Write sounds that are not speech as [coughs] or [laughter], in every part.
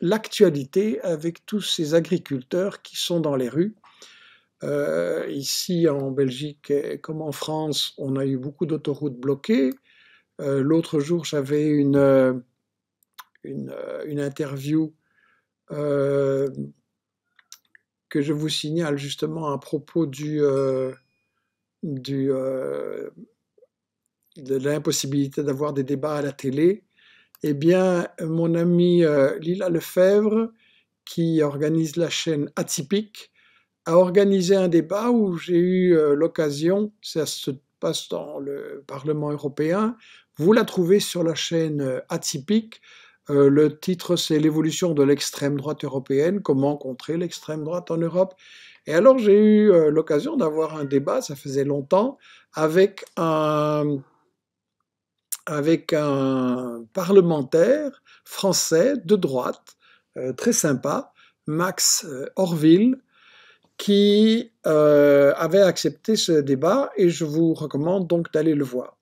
l'actualité avec tous ces agriculteurs qui sont dans les rues. Euh, ici en Belgique, comme en France, on a eu beaucoup d'autoroutes bloquées. Euh, l'autre jour, j'avais une, euh, une, interview que je vous signale justement à propos du, du de l'impossibilité d'avoir des débats à la télé eh bien, mon ami euh, Lila Lefebvre, qui organise la chaîne Atypique, a organisé un débat où j'ai eu euh, l'occasion, ça se passe dans le Parlement européen, vous la trouvez sur la chaîne euh, Atypique, le titre, c'est L'évolution de l'extrême droite européenne, comment contrer l'extrême droite en Europe. Et alors, j'ai eu l'occasion d'avoir un débat, ça faisait longtemps, avec un avec un parlementaire français de droite, euh, très sympa, Max euh, Orville, qui euh, avait accepté ce débat et je vous recommande donc d'aller le voir.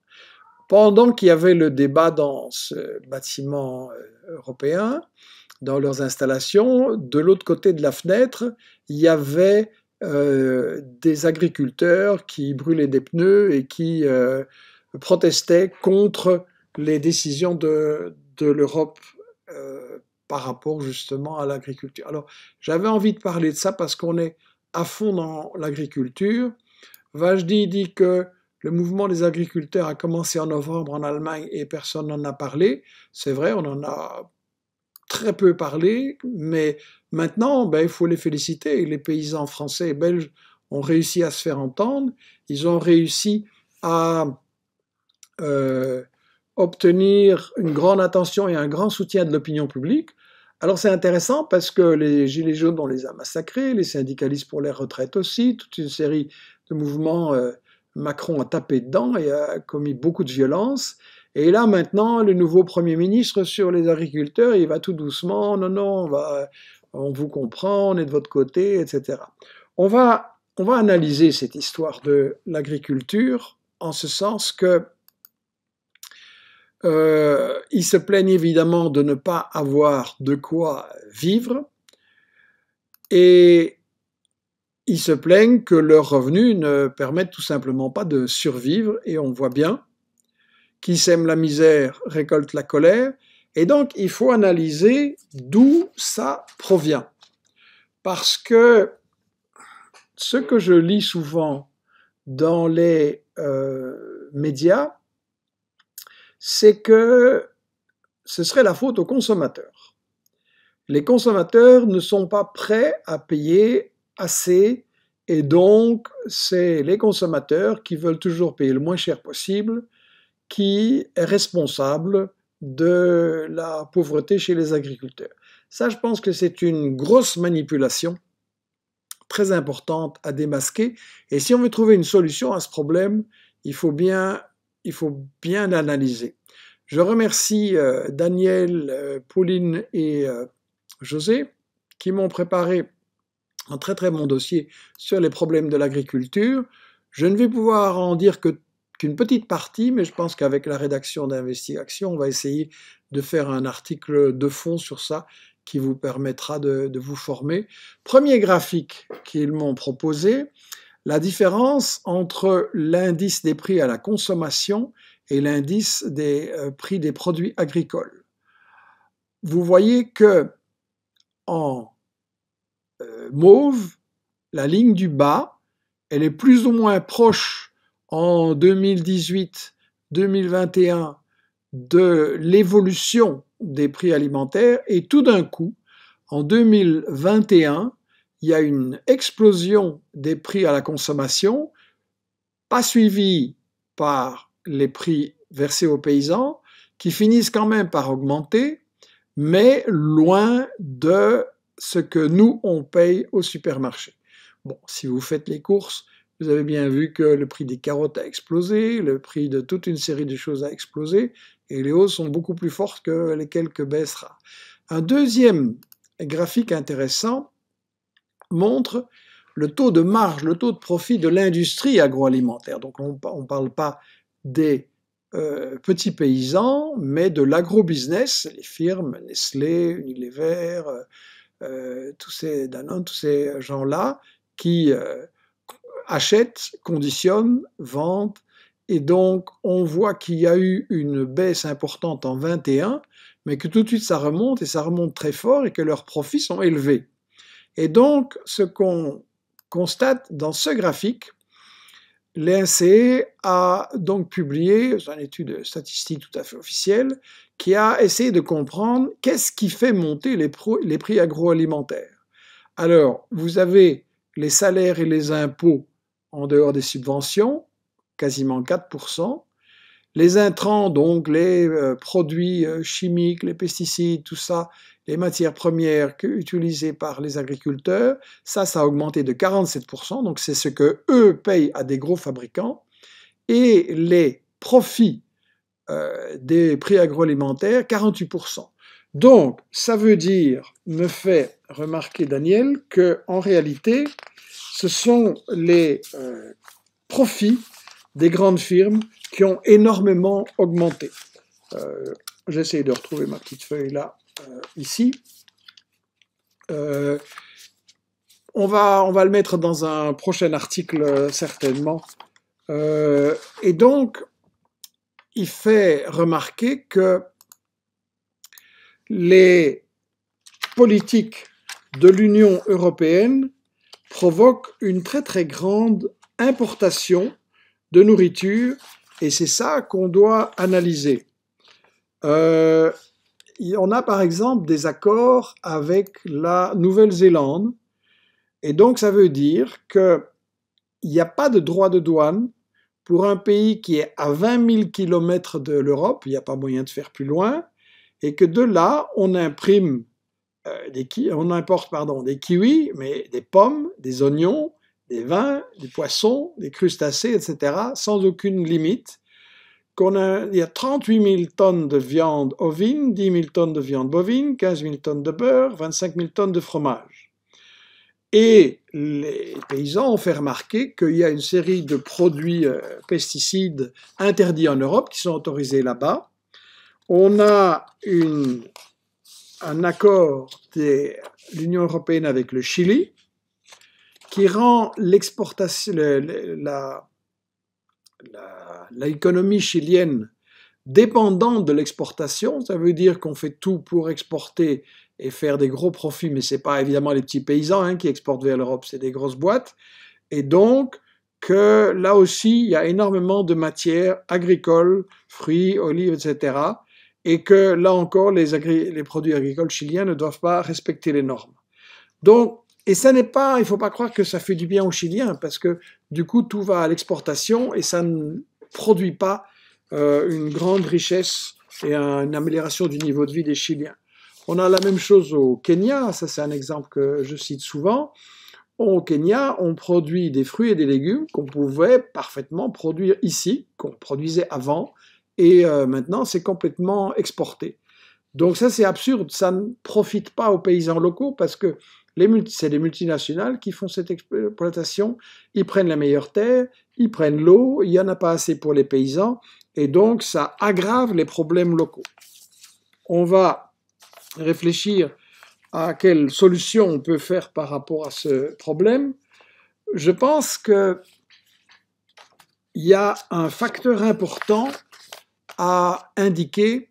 Pendant qu'il y avait le débat dans ce bâtiment européen, dans leurs installations, de l'autre côté de la fenêtre, il y avait des agriculteurs qui brûlaient des pneus et qui protestait contre les décisions de, de l'Europe euh, par rapport justement à l'agriculture. Alors j'avais envie de parler de ça parce qu'on est à fond dans l'agriculture. Vajdi dit que le mouvement des agriculteurs a commencé en novembre en Allemagne et personne n'en a parlé. C'est vrai, on en a très peu parlé, mais maintenant, ben, il faut les féliciter. Les paysans français et belges ont réussi à se faire entendre. Ils ont réussi à euh, obtenir une grande attention et un grand soutien de l'opinion publique. Alors c'est intéressant parce que les Gilets jaunes, on les a massacrés, les syndicalistes pour les retraites aussi, toute une série de mouvements, euh, Macron a tapé dedans et a commis beaucoup de violence. Et là maintenant, le nouveau Premier ministre sur les agriculteurs, il va tout doucement, non, non, on, va, on vous comprend, on est de votre côté, etc. On va, on va analyser cette histoire de l'agriculture en ce sens que euh, ils se plaignent évidemment de ne pas avoir de quoi vivre et ils se plaignent que leurs revenus ne permettent tout simplement pas de survivre et on voit bien qui sèment la misère récolte la colère et donc il faut analyser d'où ça provient parce que ce que je lis souvent dans les euh, médias, c'est que ce serait la faute aux consommateurs. Les consommateurs ne sont pas prêts à payer assez et donc c'est les consommateurs qui veulent toujours payer le moins cher possible qui est responsable de la pauvreté chez les agriculteurs. Ça, je pense que c'est une grosse manipulation très importante à démasquer. Et si on veut trouver une solution à ce problème, il faut bien il faut bien l'analyser. Je remercie euh, Daniel, euh, Pauline et euh, José qui m'ont préparé un très très bon dossier sur les problèmes de l'agriculture. Je ne vais pouvoir en dire qu'une petite partie, mais je pense qu'avec la rédaction d'investigation, on va essayer de faire un article de fond sur ça qui vous permettra de vous former. Premier graphique qu'ils m'ont proposé, la différence entre l'indice des prix à la consommation et l'indice des euh, prix des produits agricoles. Vous voyez que en euh, mauve, la ligne du bas, elle est plus ou moins proche en 2018-2021 de l'évolution des prix alimentaires et tout d'un coup, en 2021, il y a une explosion des prix à la consommation, pas suivie par les prix versés aux paysans, qui finissent quand même par augmenter, mais loin de ce que nous, on paye au supermarché. Bon, si vous faites les courses, vous avez bien vu que le prix des carottes a explosé, le prix de toute une série de choses a explosé, et les hausses sont beaucoup plus fortes que les quelques baisses Un deuxième graphique intéressant, montre le taux de marge, le taux de profit de l'industrie agroalimentaire. Donc on ne parle pas des euh, petits paysans, mais de l'agrobusiness, les firmes Nestlé, Unilever, euh, euh, tous ces Danone, tous ces gens-là qui achètent, conditionnent, vendent. Et donc on voit qu'il y a eu une baisse importante en 21, mais que tout de suite ça remonte et ça remonte très fort et que leurs profits sont élevés. Et donc, ce qu'on constate dans ce graphique, l'INSEE a donc publié, c'est une étude statistique tout à fait officielle, qui a essayé de comprendre qu'est-ce qui fait monter les, les prix agroalimentaires. Alors, vous avez les salaires et les impôts en dehors des subventions, quasiment 4%. Les intrants, donc les euh, produits euh, chimiques, les pesticides, tout ça, les matières premières utilisées par les agriculteurs, ça, ça a augmenté de 47%, donc c'est ce que eux payent à des gros fabricants, et les profits euh, des prix agroalimentaires, 48%. Donc, ça veut dire, me fait remarquer Daniel, que en réalité, ce sont les euh, profits des grandes firmes qui ont énormément augmenté. Euh, j'essaie de retrouver ma petite feuille là. Euh, ici. Euh, on, va, on va le mettre dans un prochain article euh, certainement. et donc, il fait remarquer que les politiques de l'Union européenne provoquent une très très grande importation de nourriture et c'est ça qu'on doit analyser on a par exemple des accords avec la Nouvelle-Zélande, et donc ça veut dire qu'il n'y a pas de droit de douane pour un pays qui est à 20 000 km de l'Europe, il n'y a pas moyen de faire plus loin, et que de là, on imprime, euh, on importe pardon, des kiwis, mais des pommes, des oignons, des vins, des poissons, des crustacés, etc., sans aucune limite il y a 38 000 tonnes de viande ovine, 10 000 tonnes de viande bovine, 15 000 tonnes de beurre, 25 000 tonnes de fromage. Et les paysans ont fait remarquer qu'il y a une série de produits euh, pesticides interdits en Europe qui sont autorisés là-bas. On a une, un accord de l'Union européenne avec le Chili qui rend l'exportation, l'économie chilienne dépendante de l'exportation, ça veut dire qu'on fait tout pour exporter et faire des gros profits, mais ce n'est pas évidemment les petits paysans hein, qui exportent vers l'Europe, c'est des grosses boîtes. Et donc, que là aussi, il y a énormément de matières agricoles, fruits, olives, etc. Et que là encore, les, les produits agricoles chiliens ne doivent pas respecter les normes. Donc, et ça n'est pas, il faut pas croire que ça fait du bien aux Chiliens, parce que du coup, tout va à l'exportation et ça ne produit pas euh, une grande richesse et une amélioration du niveau de vie des Chiliens. On a la même chose au Kenya, ça c'est un exemple que je cite souvent. Au Kenya, on produit des fruits et des légumes qu'on pouvait parfaitement produire ici, qu'on produisait avant, et euh, maintenant c'est complètement exporté. Donc ça c'est absurde, ça ne profite pas aux paysans locaux parce que c'est les multinationales qui font cette exploitation. Ils prennent la meilleure terre, ils prennent l'eau, il n'y en a pas assez pour les paysans, et donc ça aggrave les problèmes locaux. On va réfléchir à quelles solutions on peut faire par rapport à ce problème. Je pense que il y a un facteur important à indiquer,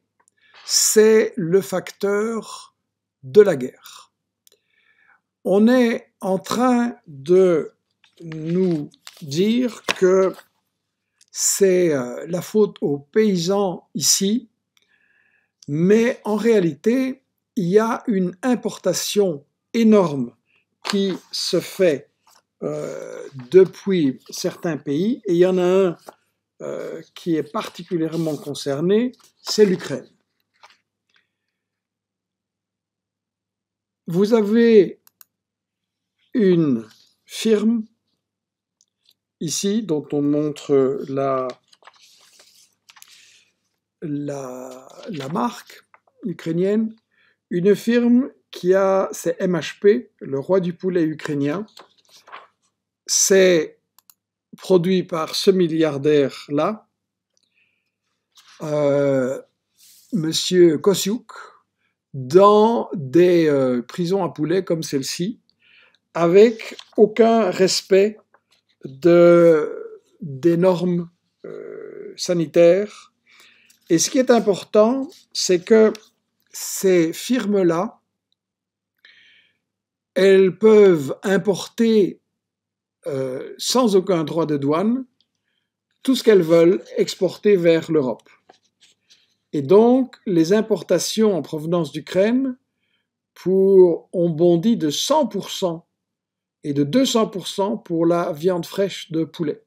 c'est le facteur de la guerre on est en train de nous dire que c'est euh, la faute aux paysans ici, mais en réalité, il y a une importation énorme qui se fait euh, depuis certains pays, et il y en a un euh, qui est particulièrement concerné, c'est l'Ukraine. Vous avez une firme, ici, dont on montre la, la, marque ukrainienne, une firme qui a, c'est MHP, le roi du poulet ukrainien. C'est produit par ce milliardaire-là, euh, Monsieur Kosyuk, dans des euh, prisons à poulet comme celle-ci, avec aucun respect des normes euh, sanitaires. Et ce qui est important, c'est que ces firmes-là, elles peuvent importer euh, sans aucun droit de douane tout ce qu'elles veulent exporter vers l'Europe. Et donc, les importations en provenance d'Ukraine ont bondi de 100% et de 200% pour la viande fraîche de poulet.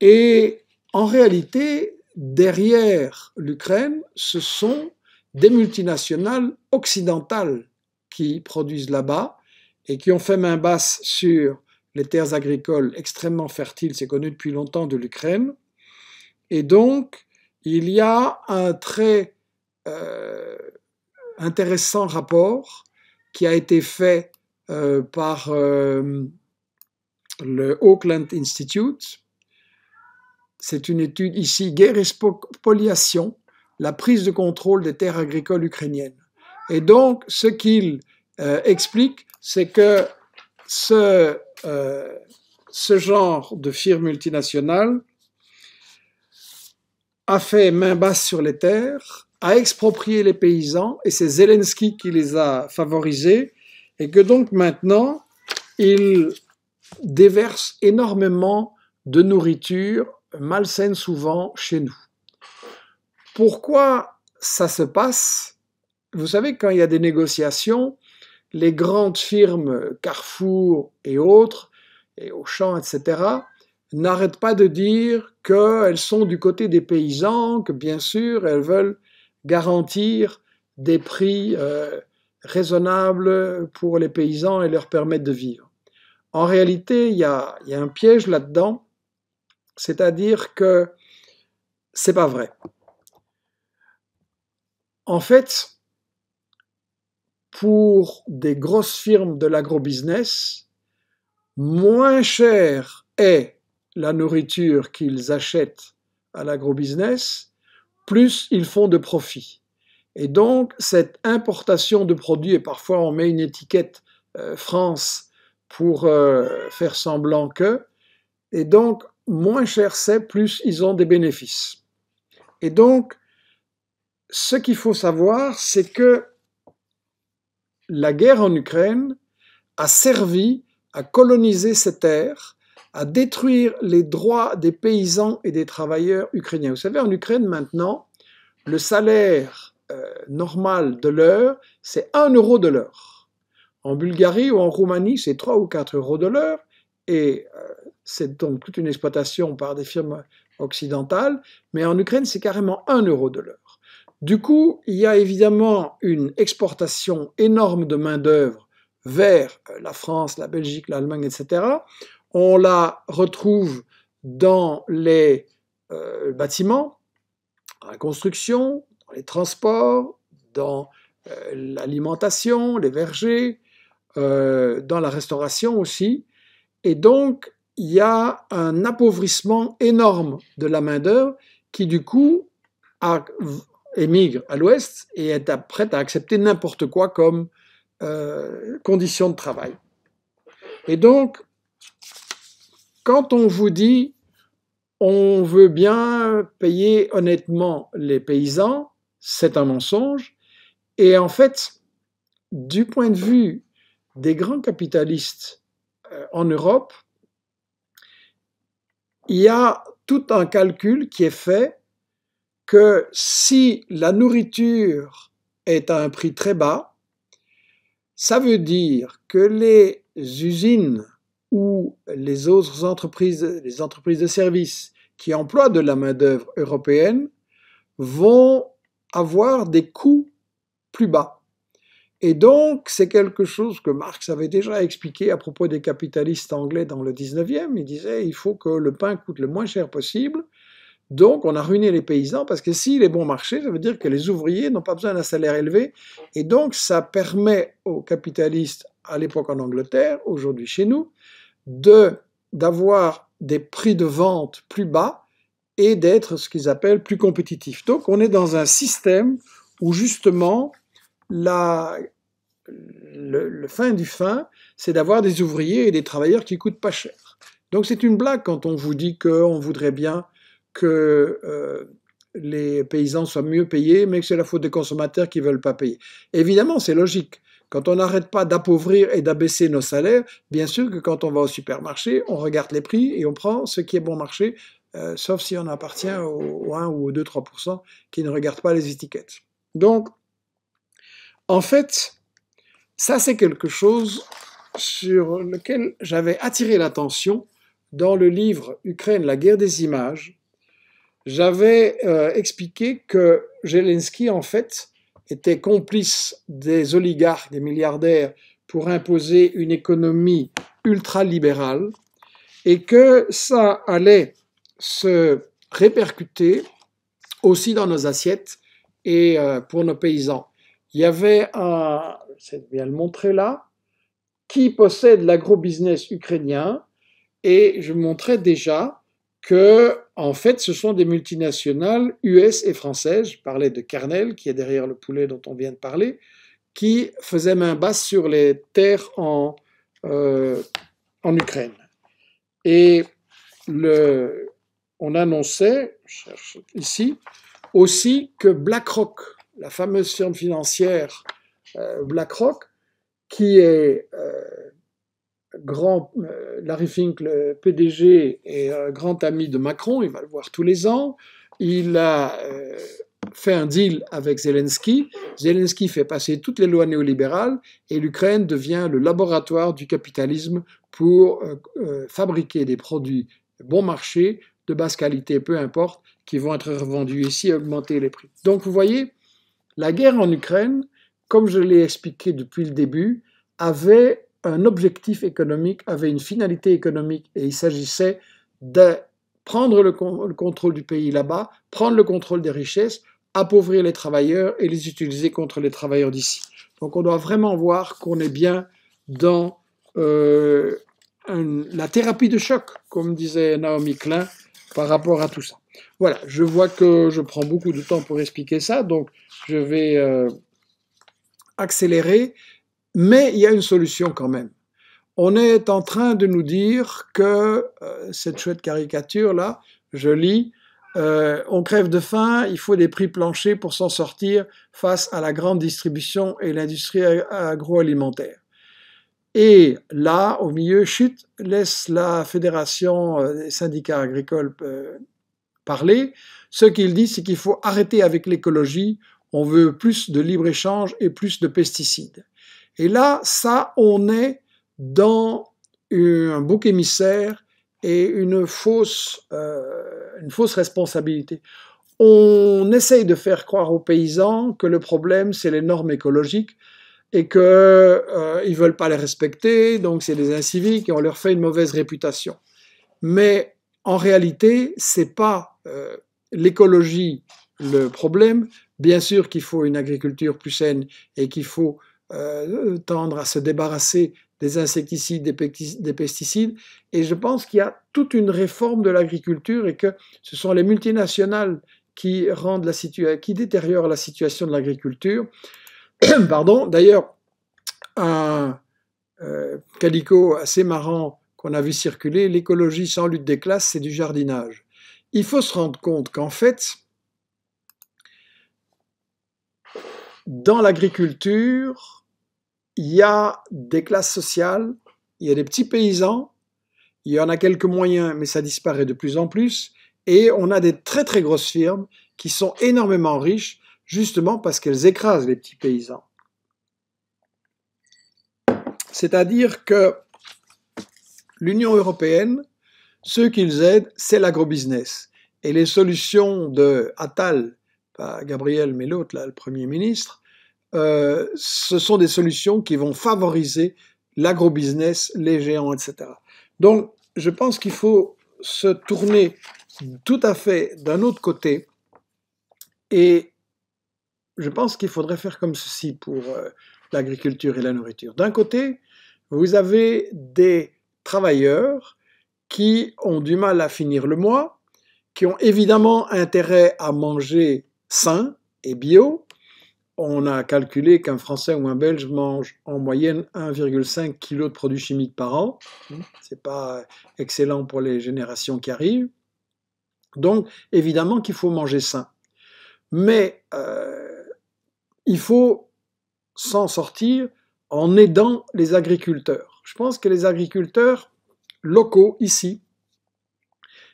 Et en réalité, derrière l'Ukraine, ce sont des multinationales occidentales qui produisent là-bas et qui ont fait main basse sur les terres agricoles extrêmement fertiles, c'est connu depuis longtemps, de l'Ukraine. Et donc, il y a un très euh, intéressant rapport qui a été fait euh, par euh, le Auckland Institute. C'est une étude ici, guerre et spoliation, la prise de contrôle des terres agricoles ukrainiennes. Et donc, ce qu'il euh, explique, c'est que ce, ce genre de firme multinationale a fait main basse sur les terres, a exproprié les paysans et c'est Zelensky qui les a favorisés et que donc maintenant ils déversent énormément de nourriture malsaine souvent chez nous. Pourquoi ça se passe Vous savez, quand il y a des négociations, les grandes firmes Carrefour et autres, et Auchan, etc., n'arrêtent pas de dire qu'elles sont du côté des paysans, que bien sûr, elles veulent garantir des prix euh, raisonnables pour les paysans et leur permettre de vivre. En réalité, il y, a, un piège là-dedans, c'est-à-dire que c'est pas vrai. En fait, pour des grosses firmes de l'agrobusiness, moins cher est la nourriture qu'ils achètent à l'agrobusiness plus ils font de profit. Et donc, cette importation de produits, et parfois on met une étiquette euh, France pour euh, faire semblant que, et donc, moins cher c'est, plus ils ont des bénéfices. Et donc, ce qu'il faut savoir, c'est que la guerre en Ukraine a servi à coloniser ces terres à détruire les droits des paysans et des travailleurs ukrainiens. Vous savez, en Ukraine maintenant, le salaire euh, normal de l'heure, c'est 1 euro de l'heure. En Bulgarie ou en Roumanie, c'est 3 ou 4 euros de l'heure. Et euh, c'est donc toute une exploitation par des firmes occidentales. Mais en Ukraine, c'est carrément 1 euro de l'heure. Du coup, il y a évidemment une exportation énorme de main-d'œuvre vers euh, la France, la Belgique, l'Allemagne, etc., on la retrouve dans les euh, bâtiments, la construction, dans les transports, dans euh, l'alimentation, les vergers, euh, dans la restauration aussi. Et donc, il y a un appauvrissement énorme de la main-d'œuvre qui, du coup, émigre à l'Ouest et est prête à accepter n'importe quoi comme condition de travail. Et donc, quand on vous dit on veut bien payer honnêtement les paysans, c'est un mensonge. Et en fait, du point de vue des grands capitalistes euh, en Europe, il y a tout un calcul qui est fait que si la nourriture est à un prix très bas, ça veut dire que les usines les autres entreprises, les entreprises de services qui emploient de la main-d'œuvre européenne vont avoir des coûts plus bas. Et donc, c'est quelque chose que Marx avait déjà expliqué à propos des capitalistes anglais dans le 19e. Il disait il faut que le pain coûte le moins cher possible. Donc, on a ruiné les paysans parce que s'il est bon marché, ça veut dire que les ouvriers n'ont pas besoin d'un salaire élevé. Et donc, ça permet aux capitalistes, à l'époque en Angleterre, aujourd'hui chez nous, d'avoir des prix de vente plus bas et d'être ce qu'ils appellent plus compétitifs. Donc on est dans un système où justement la, le, fin du fin, c'est d'avoir des ouvriers et des travailleurs qui coûtent pas cher. Donc c'est une blague quand on vous dit qu'on voudrait bien que euh, les paysans soient mieux payés, mais que c'est la faute des consommateurs qui ne veulent pas payer. Évidemment, c'est logique. Quand on n'arrête pas d'appauvrir et d'abaisser nos salaires, bien sûr que quand on va au supermarché, on regarde les prix et on prend ce qui est bon marché, euh, sauf si on appartient au, 1 ou au 2-3% qui ne regardent pas les étiquettes. Donc, en fait, ça c'est quelque chose sur lequel j'avais attiré l'attention dans le livre Ukraine, la guerre des images. J'avais euh, expliqué que Zelensky, en fait, était complice des oligarques, des milliardaires, pour imposer une économie ultralibérale, et que ça allait se répercuter aussi dans nos assiettes et euh, pour nos paysans. Il y avait un, c'est bien le montrer là, qui possède l'agro-business ukrainien, et je montrais déjà que en fait, ce sont des multinationales US et françaises, je parlais de Carnel, qui est derrière le poulet dont on vient de parler, qui faisaient main basse sur les terres en, euh, en Ukraine. Et le, on annonçait, je cherche ici, aussi que BlackRock, la fameuse firme financière euh, BlackRock, qui est euh, grand, euh, Larry Fink, le PDG, est un grand ami de Macron, il va le voir tous les ans. Il a euh, fait un deal avec Zelensky. Zelensky fait passer toutes les lois néolibérales et l'Ukraine devient le laboratoire du capitalisme pour euh, fabriquer des produits bon marché, de basse qualité, peu importe, qui vont être revendus ici et augmenter les prix. Donc vous voyez, la guerre en Ukraine, comme je l'ai expliqué depuis le début, avait un objectif économique, avait une finalité économique et il s'agissait de prendre le, contrôle du pays là-bas, prendre le contrôle des richesses, appauvrir les travailleurs et les utiliser contre les travailleurs d'ici. Donc on doit vraiment voir qu'on est bien dans euh, la thérapie de choc, comme disait Naomi Klein, par rapport à tout ça. Voilà, je vois que je prends beaucoup de temps pour expliquer ça, donc je vais euh, accélérer. Mais il y a une solution quand même. On est en train de nous dire que euh, cette chouette caricature-là, je lis, euh, on crève de faim, il faut des prix planchers pour s'en sortir face à la grande distribution et l'industrie agroalimentaire. Et là, au milieu, chute, laisse la Fédération euh, des syndicats agricoles parler. Ce qu'il dit, c'est qu'il faut arrêter avec l'écologie. On veut plus de libre-échange et plus de pesticides. Et là, ça, on est dans un bouc émissaire et une fausse, euh, une fausse responsabilité. On essaye de faire croire aux paysans que le problème, c'est les normes écologiques et qu'ils euh, ne veulent pas les respecter, donc c'est des inciviques et on leur fait une mauvaise réputation. Mais en réalité, n'est pas euh, l'écologie le problème. Bien sûr qu'il faut une agriculture plus saine et qu'il faut euh, tendre à se débarrasser des insecticides, des pesticides. Et je pense qu'il y a toute une réforme de l'agriculture et que ce sont les multinationales qui, rendent la qui détériorent la situation de l'agriculture. [coughs] Pardon. D'ailleurs, un euh, calicot calico assez marrant qu'on a vu circuler, l'écologie sans lutte des classes, c'est du jardinage. Il faut se rendre compte qu'en fait, dans l'agriculture, il y a des classes sociales, il y a des petits paysans, il y en a quelques moyens, mais ça disparaît de plus en plus, et on a des très très grosses firmes qui sont énormément riches, justement parce qu'elles écrasent les petits paysans. C'est-à-dire que l'Union européenne, ce qu'ils aident, c'est l'agrobusiness. Et les solutions de Attal, pas Gabriel, mais l'autre, là, le Premier ministre, euh, ce sont des solutions qui vont favoriser l'agrobusiness, les géants, etc. Donc, je pense qu'il faut se tourner tout à fait d'un autre côté et je pense qu'il faudrait faire comme ceci pour euh, l'agriculture et la nourriture. D'un côté, vous avez des travailleurs qui ont du mal à finir le mois, qui ont évidemment intérêt à manger sain et bio, on a calculé qu'un Français ou un Belge mange en moyenne 1,5 kg de produits chimiques par an. Mmh. C'est pas excellent pour les générations qui arrivent. Donc, évidemment qu'il faut manger sain. Mais euh, il faut s'en sortir en aidant les agriculteurs. Je pense que les agriculteurs locaux, ici,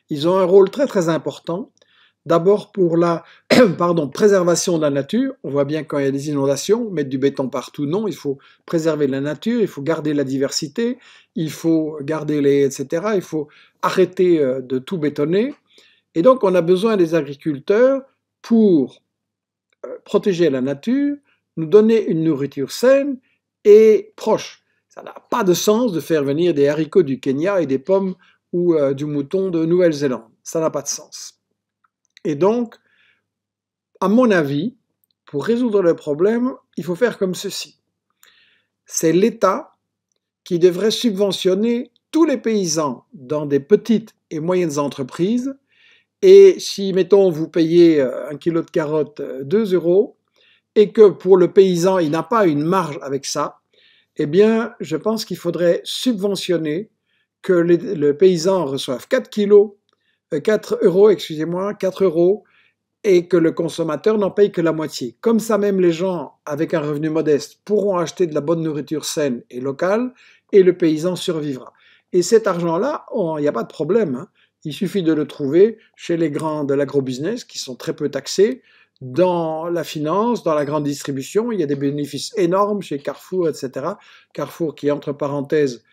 ils ont un rôle très très important D'abord pour la [clears throat] pardon, préservation de la nature. On voit bien quand il y a des inondations, mettre du béton partout, non. Il faut préserver la nature, il faut garder la diversité, il faut garder les etc. Il faut arrêter euh, de tout bétonner. Et donc on a besoin des agriculteurs pour euh, protéger la nature, nous donner une nourriture saine et proche. Ça n'a pas de sens de faire venir des haricots du Kenya et des pommes ou euh, du mouton de Nouvelle-Zélande. Ça n'a pas de sens. Et donc, à mon avis, pour résoudre le problème, il faut faire comme ceci. C'est l'État qui devrait subventionner tous les paysans dans des petites et moyennes entreprises. Et si, mettons, vous payez euh, un kilo de carottes 2 euh, euros et que pour le paysan, il n'a pas une marge avec ça, eh bien, je pense qu'il faudrait subventionner que le paysan reçoive 4 kilos 4 euh, euros, excusez-moi, 4 euros, et que le consommateur n'en paye que la moitié. Comme ça même, les gens avec un revenu modeste pourront acheter de la bonne nourriture saine et locale, et le paysan survivra. Et cet argent-là, oh, il n'y a pas de problème. Hein. Il suffit de le trouver chez les grands de l'agrobusiness, qui sont très peu taxés, dans la finance, dans la grande distribution. Il y a des bénéfices énormes chez Carrefour, etc. Carrefour qui, entre parenthèses,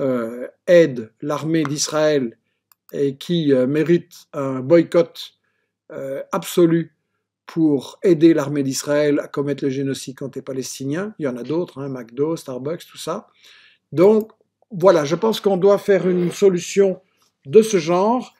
euh, aide l'armée d'Israël et qui euh, mérite un boycott euh, absolu pour aider l'armée d'Israël à commettre le génocide contre les Palestiniens. Il y en a d'autres, hein, McDo, Starbucks, tout ça. Donc voilà, je pense qu'on doit faire une solution de ce genre